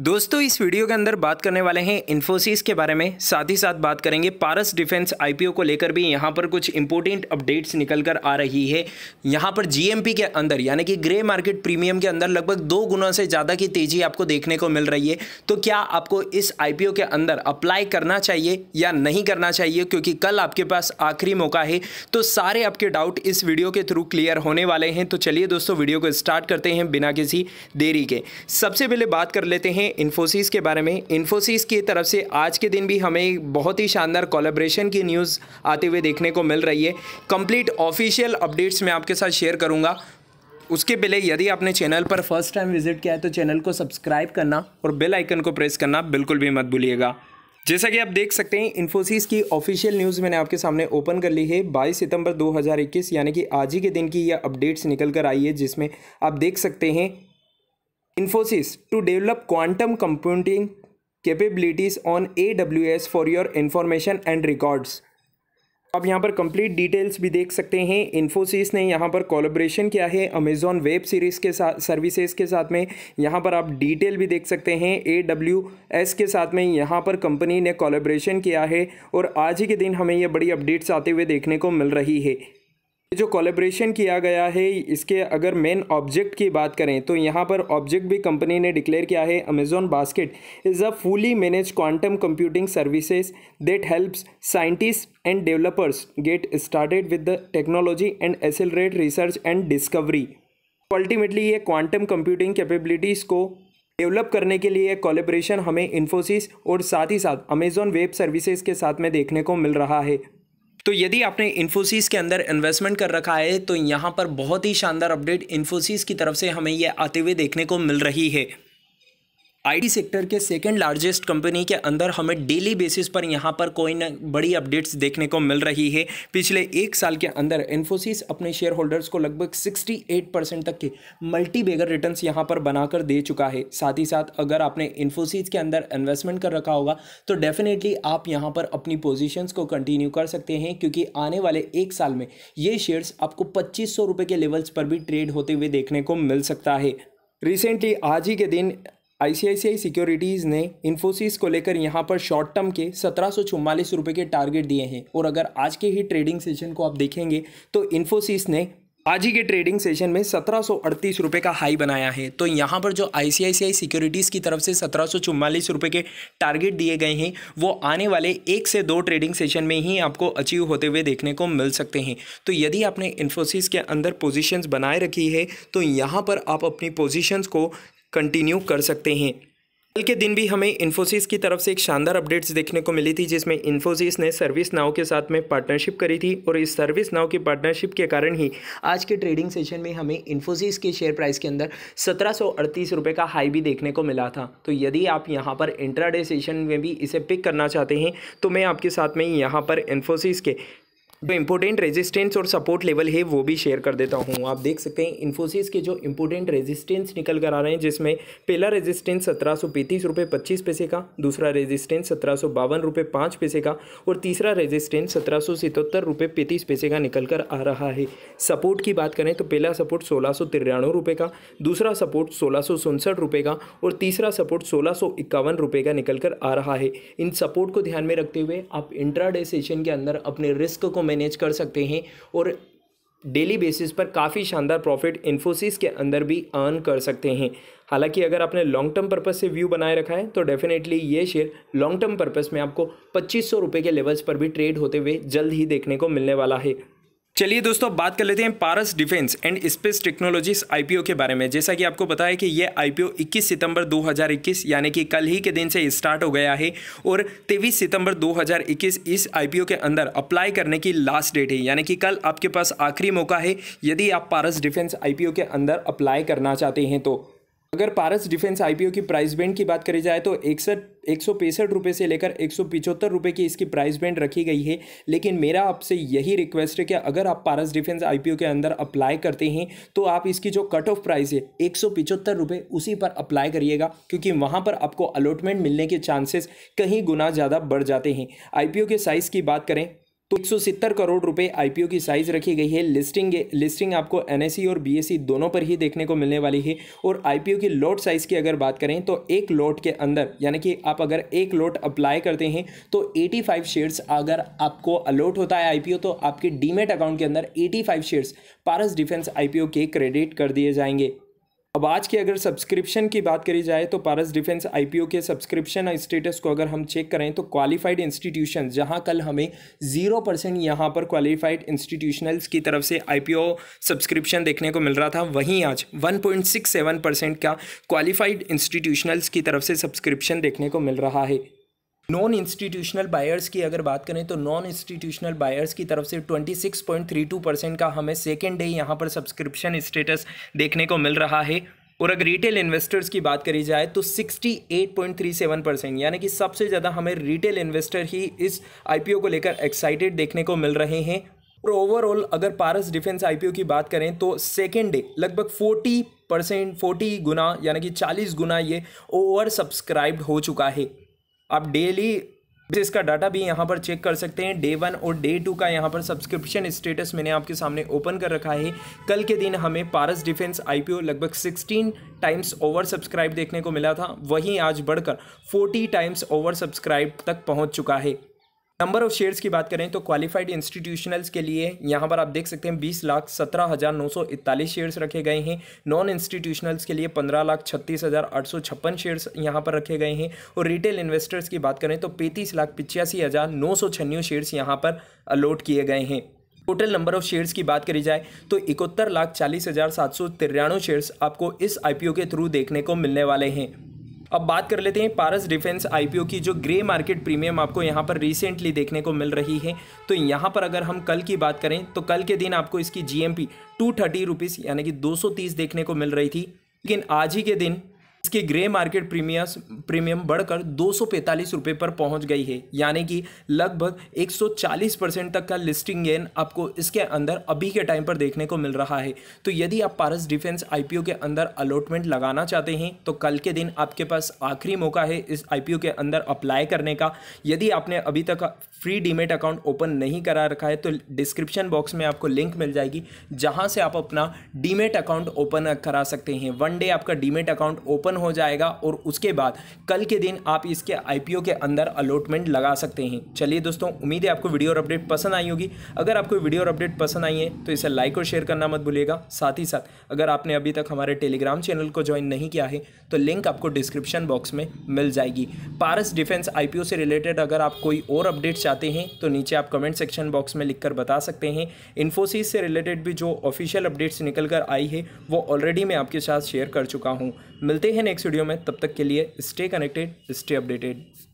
दोस्तों इस वीडियो के अंदर बात करने वाले हैं इन्फोसिस के बारे में साथ ही साथ बात करेंगे पारस डिफेंस आईपीओ को लेकर भी यहाँ पर कुछ इंपॉर्टेंट अपडेट्स निकल कर आ रही है यहाँ पर जीएमपी के अंदर यानी कि ग्रे मार्केट प्रीमियम के अंदर लगभग दो गुना से ज़्यादा की तेज़ी आपको देखने को मिल रही है तो क्या आपको इस आई के अंदर अप्लाई करना चाहिए या नहीं करना चाहिए क्योंकि कल आपके पास आखिरी मौका है तो सारे आपके डाउट इस वीडियो के थ्रू क्लियर होने वाले हैं तो चलिए दोस्तों वीडियो को स्टार्ट करते हैं बिना किसी देरी के सबसे पहले बात कर लेते हैं हैं इन्फोसिस के बारे में इन्फोसिस की तरफ से आज के दिन भी हमें बहुत ही शानदार कोलेब्रेशन की न्यूज़ आते हुए देखने को मिल रही है कंप्लीट ऑफिशियल अपडेट्स मैं आपके साथ शेयर करूंगा उसके पहले यदि आपने चैनल पर फर्स्ट टाइम विजिट किया है तो चैनल को सब्सक्राइब करना और बेल आइकन को प्रेस करना बिल्कुल भी मत भूलिएगा जैसा कि आप देख सकते हैं इन्फोसिस की ऑफिशियल न्यूज़ मैंने आपके सामने ओपन कर ली है 22 सितंबर 2021 यानी कि आज ही के दिन की यह अपडेट्स निकल कर आई है जिसमें आप देख सकते हैं Infosys to develop quantum computing capabilities on AWS for your information and records. आप यहाँ पर कंप्लीट डिटेल्स भी देख सकते हैं इन्फोसिस ने यहाँ पर कोलोब्रेशन किया है अमेजॉन वेब सीरीज़ के साथ सर्विसेज के साथ में यहाँ पर आप डिटेल भी देख सकते हैं ए डब्ल्यू एस के साथ में यहाँ पर कंपनी ने कोलोब्रेशन किया है और आज ही के दिन हमें ये बड़ी अपडेट्स आते हुए देखने को मिल रही है जो कोलेब्रेशन किया गया है इसके अगर मेन ऑब्जेक्ट की बात करें तो यहाँ पर ऑब्जेक्ट भी कंपनी ने डिक्लेयर किया है Amazon basket is a fully manage quantum computing services that helps scientist and developers get started with the technology and accelerate research and discovery ultimately ये क्वांटम कंप्यूटिंग कैपेबिलिटीज़ को develop करने के लिए collaboration हमें इन्फोसिस और साथ ही साथ अमेजॉन वेब सर्विसेज के साथ में देखने को मिल रहा है तो यदि आपने इन्फोसिस के अंदर इन्वेस्टमेंट कर रखा है तो यहाँ पर बहुत ही शानदार अपडेट इन्फोसिस की तरफ से हमें यह आते हुए देखने को मिल रही है आईटी सेक्टर के सेकंड लार्जेस्ट कंपनी के अंदर हमें डेली बेसिस पर यहाँ पर कोई ना बड़ी अपडेट्स देखने को मिल रही है पिछले एक साल के अंदर इन्फोसिस अपने शेयर होल्डर्स को लगभग 68 परसेंट तक के मल्टी बेगर रिटर्न्स यहाँ पर बनाकर दे चुका है साथ ही साथ अगर आपने इन्फोसिस के अंदर इन्वेस्टमेंट कर रखा होगा तो डेफिनेटली आप यहाँ पर अपनी पोजिशंस को कंटिन्यू कर सकते हैं क्योंकि आने वाले एक साल में ये शेयर्स आपको पच्चीस के लेवल्स पर भी ट्रेड होते हुए देखने को मिल सकता है रिसेंटली आज ही के दिन आईसीआईसीआई सिक्योरिटीज़ ने इन्फोसिस को लेकर यहाँ पर शॉर्ट टर्म के सत्रह रुपए के टारगेट दिए हैं और अगर आज के ही ट्रेडिंग सेशन को आप देखेंगे तो इन्फोसिस ने आज ही के ट्रेडिंग सेशन में सत्रह रुपए का हाई बनाया है तो यहाँ पर जो आईसीआईसीआई सिक्योरिटीज़ की तरफ से सत्रह रुपए के टारगेट दिए गए हैं वो आने वाले एक से दो ट्रेडिंग सेशन में ही आपको अचीव होते हुए देखने को मिल सकते हैं तो यदि आपने इन्फोसिस के अंदर पोजीशंस बनाए रखी है तो यहाँ पर आप अपनी पोजिशंस को कंटिन्यू कर सकते हैं कल के दिन भी हमें इन्फोसिस की तरफ से एक शानदार अपडेट्स देखने को मिली थी जिसमें इन्फोसिस ने सर्विस नाव के साथ में पार्टनरशिप करी थी और इस सर्विस नाव की पार्टनरशिप के कारण ही आज के ट्रेडिंग सेशन में हमें इन्फोसिस के शेयर प्राइस के अंदर सत्रह रुपए का हाई भी देखने को मिला था तो यदि आप यहाँ पर इंट्राडे सेशन में भी इसे पिक करना चाहते हैं तो मैं आपके साथ में यहाँ पर इन्फोसिस के जो इम्पोर्टेंट रेजिस्टेंस और सपोर्ट लेवल है वो भी शेयर कर देता हूँ आप देख सकते हैं इन्फोसिस के जो इम्पोर्टेंट रेजिस्टेंस निकल कर आ रहे हैं जिसमें पहला रेजिस्टेंस सत्रह सौ पैंतीस रुपये पच्चीस पैसे का दूसरा रेजिस्टेंस सत्रह सौ बावन रुपये पाँच पैसे का और तीसरा रेजिस्टेंस सत्रह सौ सतहत्तर रुपये पैंतीस पैसे का निकल कर आ रहा है सपोर्ट की बात करें तो पहला सपोर्ट सोलह सौ तिरानवे रुपये का दूसरा सपोर्ट सोलह सौ उनसठ रुपये का और तीसरा सपोर्ट सोलह सौ इक्यावन रुपये का निकल कर आ रहा है इन सपोर्ट को ध्यान में रखते हुए आप इंट्राडे सेशन के अंदर अपने रिस्क को मैनेज कर सकते हैं और डेली बेसिस पर काफ़ी शानदार प्रॉफिट इन्फोसिस के अंदर भी अर्न कर सकते हैं हालांकि अगर आपने लॉन्ग टर्म पर्पज से व्यू बनाए रखा है तो डेफिनेटली ये शेयर लॉन्ग टर्म पर्पज में आपको पच्चीस सौ के लेवल्स पर भी ट्रेड होते हुए जल्द ही देखने को मिलने वाला है चलिए दोस्तों बात कर लेते हैं Paras defence and space technologies IPO के बारे में जैसा कि आपको पता है कि ये आईपीओ 21 सितंबर 2021 यानी कि कल ही के दिन से स्टार्ट हो गया है और 23 सितंबर 2021 इस आईपीओ के अंदर अप्लाई करने की लास्ट डेट है यानी कि कल आपके पास आखिरी मौका है यदि आप पारस डिफेंस आई के अंदर अप्लाई करना चाहते हैं तो अगर पारस डिफेंस आईपीओ की प्राइस बैंड की बात करी जाए तो इकसठ एक सौ पैंसठ रुपये से लेकर एक सौ पिचहत्तर रुपये की इसकी प्राइस बैंड रखी गई है लेकिन मेरा आपसे यही रिक्वेस्ट है कि अगर आप पारस डिफेंस आईपीओ के अंदर अप्लाई करते हैं तो आप इसकी जो कट ऑफ प्राइस है एक सौ पिचहत्तर रुपये उसी पर अप्लाई करिएगा क्योंकि वहाँ पर आपको अलॉटमेंट मिलने के चांसेस कहीं गुना ज़्यादा बढ़ जाते हैं आई के साइज़ की बात करें सौ एक करोड़ रुपए आईपीओ की साइज रखी गई है लिस्टिंग लिस्टिंग आपको एनएससी e और बीएससी e दोनों पर ही देखने को मिलने वाली है और आईपीओ की लॉट साइज की अगर बात करें तो एक लॉट के अंदर यानी कि आप अगर एक लॉट अप्लाई करते हैं तो 85 शेयर्स अगर आपको अलॉट होता है आईपीओ तो आपके डीमेट अकाउंट के अंदर 85 शेयर्स पारस डिफेंस आईपीओ के क्रेडिट कर दिए जाएंगे अब आज की अगर सब्सक्रिप्शन की बात करी जाए तो पारस डिफेंस आईपीओ के सब्सक्रिप्शन स्टेटस को अगर हम चेक करें तो क्वालिफाइड इंस्टीट्यूशन जहां कल हमें जीरो परसेंट यहाँ पर क्वालिफाइड इंस्टीट्यूशनल्स की तरफ से आईपीओ सब्सक्रिप्शन देखने को मिल रहा था वहीं आज one point six seven percent का क्वालिफाइड इंस्टीट्यूशनल्स की तरफ से सब्सक्रिप्शन देखने को मिल रहा है नॉन इंस्टीट्यूशनल बायर्स की अगर बात करें तो नॉन इंस्टीट्यूशनल बायर्स की तरफ से 26.32 परसेंट का हमें सेकेंड डे यहाँ पर सब्सक्रिप्शन स्टेटस देखने को मिल रहा है और अगर रिटेल इन्वेस्टर्स की बात करी जाए तो 68.37 परसेंट यानी कि सबसे ज़्यादा हमें रिटेल इन्वेस्टर ही इस आई को लेकर एक्साइटेड देखने को मिल रहे हैं और ओवरऑल अगर पारस डिफेंस आई की बात करें तो सेकेंड डे लगभग 40 परसेंट फोर्टी गुना यानी कि 40 गुना ये ओवर सब्सक्राइब्ड हो चुका है आप डेली इसका डाटा भी यहाँ पर चेक कर सकते हैं डे वन और डे टू का यहाँ पर सब्सक्रिप्शन स्टेटस मैंने आपके सामने ओपन कर रखा है कल के दिन हमें पारस डिफेंस आईपीओ लगभग 16 टाइम्स ओवर सब्सक्राइब देखने को मिला था वहीं आज बढ़कर 40 टाइम्स ओवर सब्सक्राइब तक पहुँच चुका है नंबर ऑफ शेयर्स की बात करें तो क्वालिफाइड इंस्टीट्यूशनल्स के लिए यहाँ पर आप देख सकते हैं बीस लाख सत्रह हज़ार नौ सौ इकतालीस शेयर्स रखे गए हैं नॉन इंस्टीट्यूशनल्स के लिए पंद्रह लाख छत्तीस हज़ार आठ सौ छप्पन शेयर्स यहाँ पर रखे गए हैं और रिटेल इन्वेस्टर्स की बात करें तो पैंतीस लाख पिचासी हज़ार नौ सौ छन्नवे शेयर्स यहाँ पर अलॉट किए गए हैं टोटल नंबर ऑफ शेयर्स की बात करी जाए तो इकहत्तर लाख चालीस हज़ार सात सौ तिरानवे शेयर्स आपको इस आईपीओ के थ्रू देखने को मिलने वाले हैं अब बात कर लेते हैं पारस डिफेंस आईपीओ की जो ग्रे मार्केट प्रीमियम आपको यहाँ पर रिसेंटली देखने को मिल रही है तो यहाँ पर अगर हम कल की बात करें तो कल के दिन आपको इसकी जी एम यानी कि दो देखने को मिल रही थी लेकिन आज ही के दिन इसके ग्रे मार्केट प्रीमियस प्रीमियम बढ़कर दो रुपए पर पहुंच गई है यानी कि लगभग 140 परसेंट तक का लिस्टिंग गेन आपको इसके अंदर अभी के टाइम पर देखने को मिल रहा है तो यदि आप पारस डिफेंस आईपीओ के अंदर अलॉटमेंट लगाना चाहते हैं तो कल के दिन आपके पास आखिरी मौका है इस आईपीओ के अंदर अप्लाई करने का यदि आपने अभी तक फ्री डीमेट अकाउंट ओपन नहीं करा रखा है तो डिस्क्रिप्शन बॉक्स में आपको लिंक मिल जाएगी जहाँ से आप अपना डीमेट अकाउंट ओपन करा सकते हैं वन डे आपका डीमेट अकाउंट ओपन ओपन हो जाएगा और उसके बाद कल के दिन आप इसके आईपीओ के अंदर अलॉटमेंट लगा सकते हैं चलिए दोस्तों उम्मीद है आपको वीडियो और अपडेट पसंद आई होगी अगर आपको वीडियो और अपडेट पसंद आई है तो इसे लाइक और शेयर करना मत भूलिएगा साथ ही साथ अगर आपने अभी तक हमारे टेलीग्राम चैनल को ज्वाइन नहीं किया है तो लिंक आपको डिस्क्रिप्शन बॉक्स में मिल जाएगी पारस डिफेंस आईपीओ से रिलेटेड अगर आप कोई और अपडेट चाहते हैं तो नीचे आप कमेंट सेक्शन बॉक्स में लिखकर बता सकते हैं इन्फोसिस से रिलेटेड भी जो ऑफिशियल अपडेट्स निकल कर आई है वो ऑलरेडी मैं आपके साथ शेयर कर चुका हूँ मिलते हैं नेक्स्ट वीडियो में तब तक के लिए स्टे कनेक्टेड स्टे अपडेटेड